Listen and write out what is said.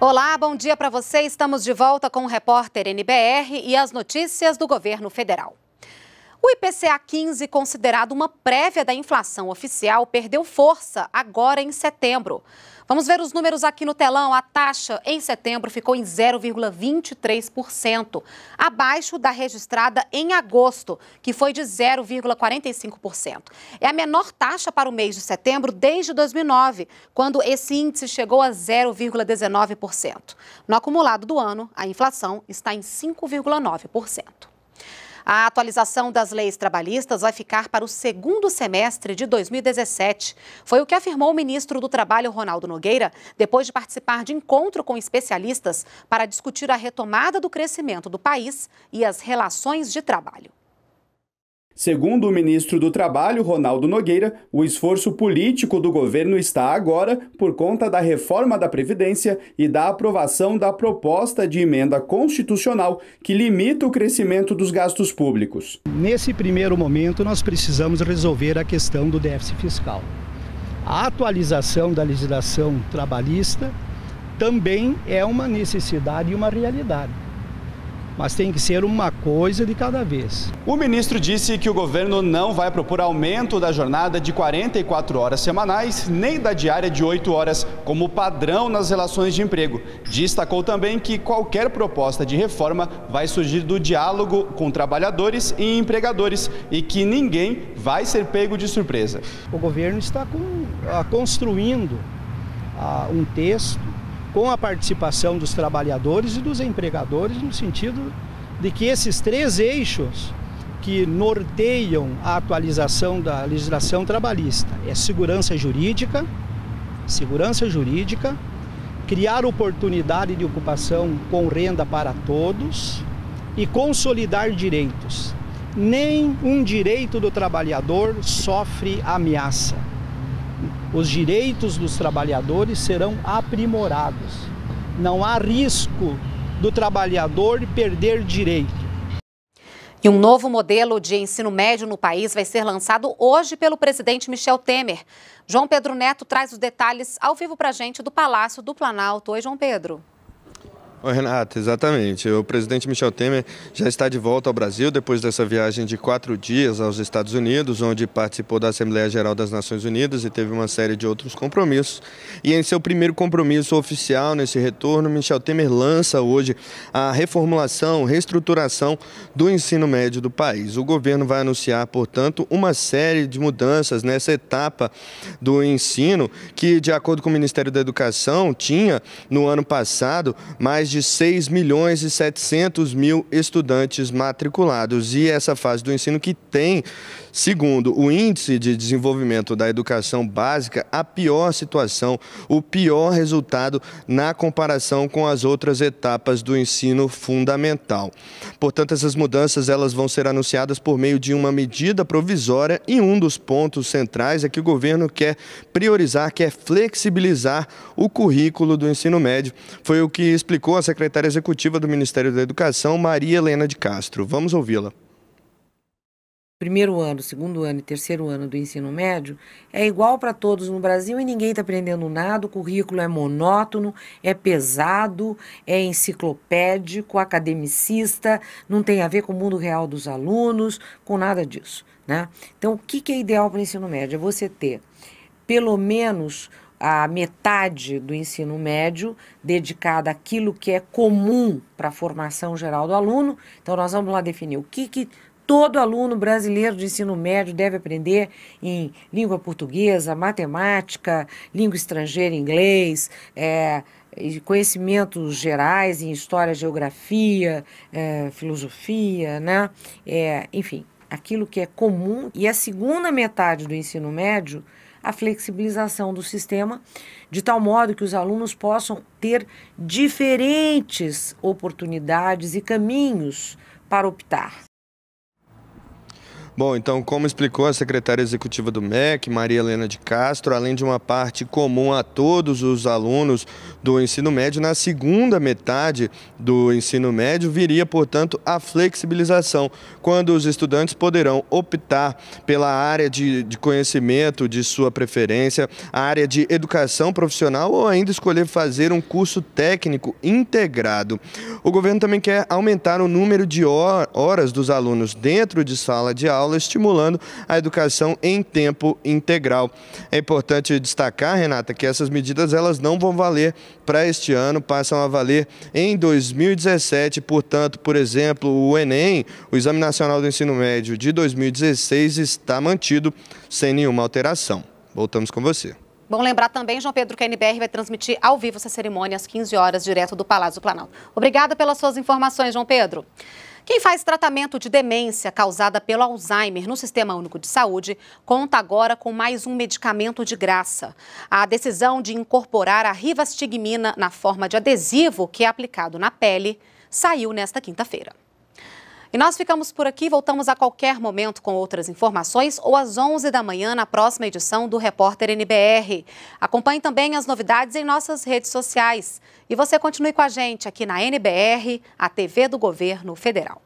Olá, bom dia para você. Estamos de volta com o repórter NBR e as notícias do governo federal. O IPCA 15, considerado uma prévia da inflação oficial, perdeu força agora em setembro. Vamos ver os números aqui no telão. A taxa em setembro ficou em 0,23%, abaixo da registrada em agosto, que foi de 0,45%. É a menor taxa para o mês de setembro desde 2009, quando esse índice chegou a 0,19%. No acumulado do ano, a inflação está em 5,9%. A atualização das leis trabalhistas vai ficar para o segundo semestre de 2017. Foi o que afirmou o ministro do Trabalho, Ronaldo Nogueira, depois de participar de encontro com especialistas para discutir a retomada do crescimento do país e as relações de trabalho. Segundo o ministro do Trabalho, Ronaldo Nogueira, o esforço político do governo está agora por conta da reforma da Previdência e da aprovação da proposta de emenda constitucional que limita o crescimento dos gastos públicos. Nesse primeiro momento, nós precisamos resolver a questão do déficit fiscal. A atualização da legislação trabalhista também é uma necessidade e uma realidade mas tem que ser uma coisa de cada vez. O ministro disse que o governo não vai propor aumento da jornada de 44 horas semanais, nem da diária de 8 horas, como padrão nas relações de emprego. Destacou também que qualquer proposta de reforma vai surgir do diálogo com trabalhadores e empregadores e que ninguém vai ser pego de surpresa. O governo está com, ah, construindo ah, um texto com a participação dos trabalhadores e dos empregadores, no sentido de que esses três eixos que norteiam a atualização da legislação trabalhista é segurança jurídica, segurança jurídica, criar oportunidade de ocupação com renda para todos e consolidar direitos. Nem um direito do trabalhador sofre ameaça os direitos dos trabalhadores serão aprimorados. Não há risco do trabalhador perder direito. E um novo modelo de ensino médio no país vai ser lançado hoje pelo presidente Michel Temer. João Pedro Neto traz os detalhes ao vivo para a gente do Palácio do Planalto. Oi, João Pedro. Oi, Renato, exatamente. O presidente Michel Temer já está de volta ao Brasil depois dessa viagem de quatro dias aos Estados Unidos, onde participou da Assembleia Geral das Nações Unidas e teve uma série de outros compromissos. E em seu primeiro compromisso oficial nesse retorno, Michel Temer lança hoje a reformulação, reestruturação do ensino médio do país. O governo vai anunciar, portanto, uma série de mudanças nessa etapa do ensino que, de acordo com o Ministério da Educação, tinha no ano passado mais de de 6 milhões e 700 mil estudantes matriculados. E essa fase do ensino que tem, segundo o Índice de Desenvolvimento da Educação Básica, a pior situação, o pior resultado na comparação com as outras etapas do ensino fundamental. Portanto, essas mudanças elas vão ser anunciadas por meio de uma medida provisória e um dos pontos centrais é que o governo quer priorizar, quer flexibilizar o currículo do ensino médio. Foi o que explicou a secretária executiva do Ministério da Educação, Maria Helena de Castro. Vamos ouvi-la. Primeiro ano, segundo ano e terceiro ano do ensino médio é igual para todos no Brasil e ninguém está aprendendo nada. O currículo é monótono, é pesado, é enciclopédico, academicista, não tem a ver com o mundo real dos alunos, com nada disso. Né? Então, o que, que é ideal para o ensino médio? É você ter pelo menos a metade do ensino médio dedicada àquilo que é comum para a formação geral do aluno. Então, nós vamos lá definir o que, que todo aluno brasileiro de ensino médio deve aprender em língua portuguesa, matemática, língua estrangeira, inglês, é, conhecimentos gerais em história, geografia, é, filosofia, né? É, enfim, aquilo que é comum. E a segunda metade do ensino médio a flexibilização do sistema, de tal modo que os alunos possam ter diferentes oportunidades e caminhos para optar. Bom, então, como explicou a secretária executiva do MEC, Maria Helena de Castro, além de uma parte comum a todos os alunos do ensino médio, na segunda metade do ensino médio viria, portanto, a flexibilização, quando os estudantes poderão optar pela área de, de conhecimento de sua preferência, a área de educação profissional ou ainda escolher fazer um curso técnico integrado. O governo também quer aumentar o número de horas dos alunos dentro de sala de aula aula, estimulando a educação em tempo integral. É importante destacar, Renata, que essas medidas elas não vão valer para este ano, passam a valer em 2017. Portanto, por exemplo, o Enem, o Exame Nacional do Ensino Médio de 2016, está mantido sem nenhuma alteração. Voltamos com você. Bom lembrar também, João Pedro, que a NBR vai transmitir ao vivo essa cerimônia às 15 horas, direto do Palácio do Planalto. Obrigada pelas suas informações, João Pedro. Quem faz tratamento de demência causada pelo Alzheimer no Sistema Único de Saúde conta agora com mais um medicamento de graça. A decisão de incorporar a rivastigmina na forma de adesivo que é aplicado na pele saiu nesta quinta-feira. E nós ficamos por aqui, voltamos a qualquer momento com outras informações ou às 11 da manhã na próxima edição do Repórter NBR. Acompanhe também as novidades em nossas redes sociais. E você continue com a gente aqui na NBR, a TV do Governo Federal.